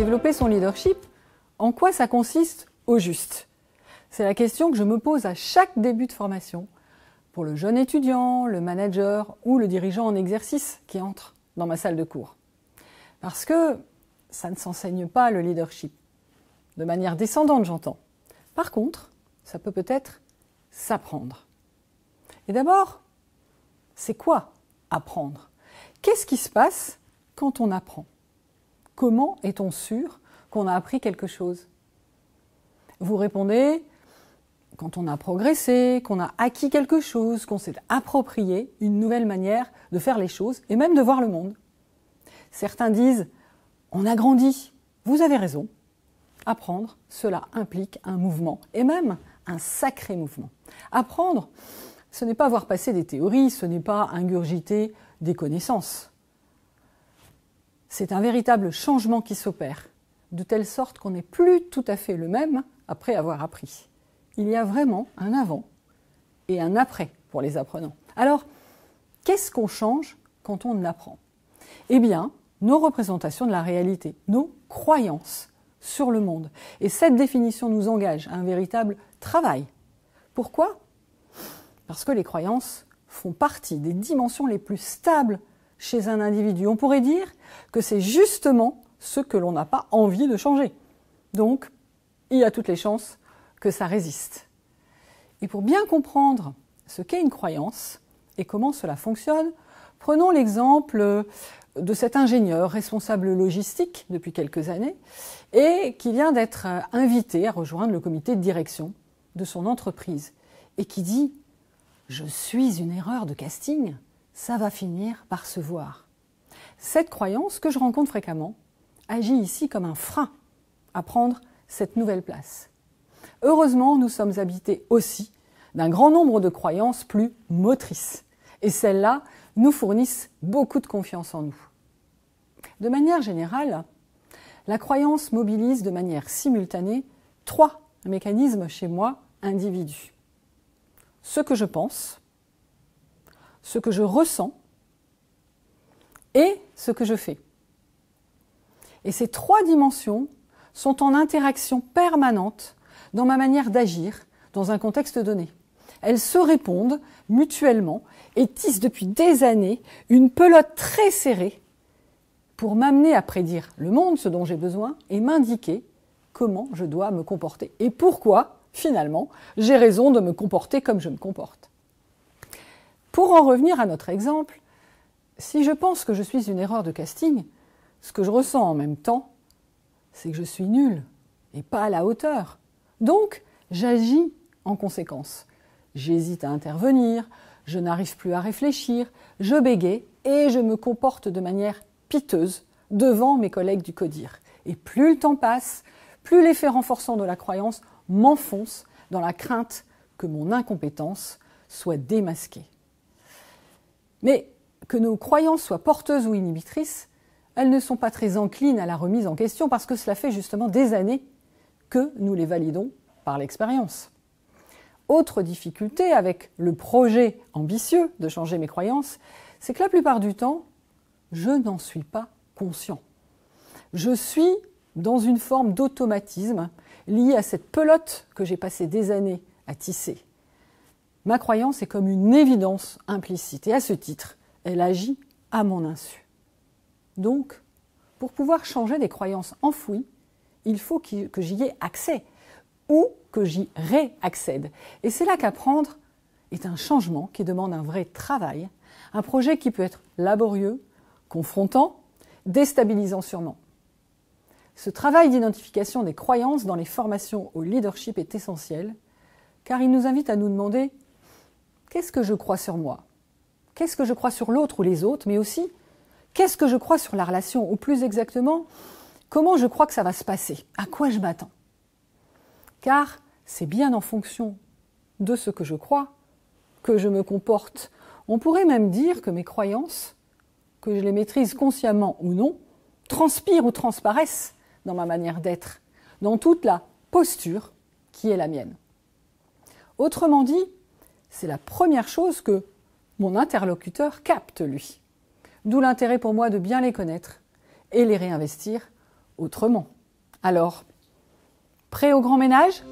Développer son leadership, en quoi ça consiste au juste C'est la question que je me pose à chaque début de formation pour le jeune étudiant, le manager ou le dirigeant en exercice qui entre dans ma salle de cours. Parce que ça ne s'enseigne pas le leadership. De manière descendante, j'entends. Par contre, ça peut peut-être s'apprendre. Et d'abord, c'est quoi apprendre Qu'est-ce qui se passe quand on apprend Comment est-on sûr qu'on a appris quelque chose Vous répondez, quand on a progressé, qu'on a acquis quelque chose, qu'on s'est approprié une nouvelle manière de faire les choses et même de voir le monde. Certains disent, on a grandi. Vous avez raison. Apprendre, cela implique un mouvement, et même un sacré mouvement. Apprendre, ce n'est pas voir passer des théories, ce n'est pas ingurgiter des connaissances c'est un véritable changement qui s'opère, de telle sorte qu'on n'est plus tout à fait le même après avoir appris. Il y a vraiment un avant et un après pour les apprenants. Alors, qu'est-ce qu'on change quand on apprend Eh bien, nos représentations de la réalité, nos croyances sur le monde. Et cette définition nous engage à un véritable travail. Pourquoi Parce que les croyances font partie des dimensions les plus stables chez un individu. On pourrait dire que c'est justement ce que l'on n'a pas envie de changer. Donc, il y a toutes les chances que ça résiste. Et pour bien comprendre ce qu'est une croyance et comment cela fonctionne, prenons l'exemple de cet ingénieur responsable logistique depuis quelques années et qui vient d'être invité à rejoindre le comité de direction de son entreprise et qui dit ⁇ Je suis une erreur de casting ⁇ ça va finir par se voir. Cette croyance que je rencontre fréquemment agit ici comme un frein à prendre cette nouvelle place. Heureusement, nous sommes habités aussi d'un grand nombre de croyances plus motrices, et celles-là nous fournissent beaucoup de confiance en nous. De manière générale, la croyance mobilise de manière simultanée trois mécanismes chez moi, individu. Ce que je pense, ce que je ressens et ce que je fais. Et ces trois dimensions sont en interaction permanente dans ma manière d'agir dans un contexte donné. Elles se répondent mutuellement et tissent depuis des années une pelote très serrée pour m'amener à prédire le monde, ce dont j'ai besoin, et m'indiquer comment je dois me comporter et pourquoi, finalement, j'ai raison de me comporter comme je me comporte. Pour en revenir à notre exemple, si je pense que je suis une erreur de casting, ce que je ressens en même temps, c'est que je suis nul et pas à la hauteur. Donc, j'agis en conséquence. J'hésite à intervenir, je n'arrive plus à réfléchir, je bégaye et je me comporte de manière piteuse devant mes collègues du CODIR. Et plus le temps passe, plus l'effet renforçant de la croyance m'enfonce dans la crainte que mon incompétence soit démasquée. Mais que nos croyances soient porteuses ou inhibitrices, elles ne sont pas très enclines à la remise en question parce que cela fait justement des années que nous les validons par l'expérience. Autre difficulté avec le projet ambitieux de changer mes croyances, c'est que la plupart du temps, je n'en suis pas conscient. Je suis dans une forme d'automatisme liée à cette pelote que j'ai passé des années à tisser. Ma croyance est comme une évidence implicite et à ce titre, elle agit à mon insu. Donc, pour pouvoir changer des croyances enfouies, il faut que j'y ai accès ou que j'y réaccède. Et c'est là qu'apprendre est un changement qui demande un vrai travail, un projet qui peut être laborieux, confrontant, déstabilisant sûrement. Ce travail d'identification des croyances dans les formations au leadership est essentiel, car il nous invite à nous demander qu'est-ce que je crois sur moi Qu'est-ce que je crois sur l'autre ou les autres Mais aussi, qu'est-ce que je crois sur la relation Ou plus exactement, comment je crois que ça va se passer À quoi je m'attends Car c'est bien en fonction de ce que je crois que je me comporte. On pourrait même dire que mes croyances, que je les maîtrise consciemment ou non, transpirent ou transparaissent dans ma manière d'être, dans toute la posture qui est la mienne. Autrement dit, c'est la première chose que mon interlocuteur capte, lui. D'où l'intérêt pour moi de bien les connaître et les réinvestir autrement. Alors, prêt au grand ménage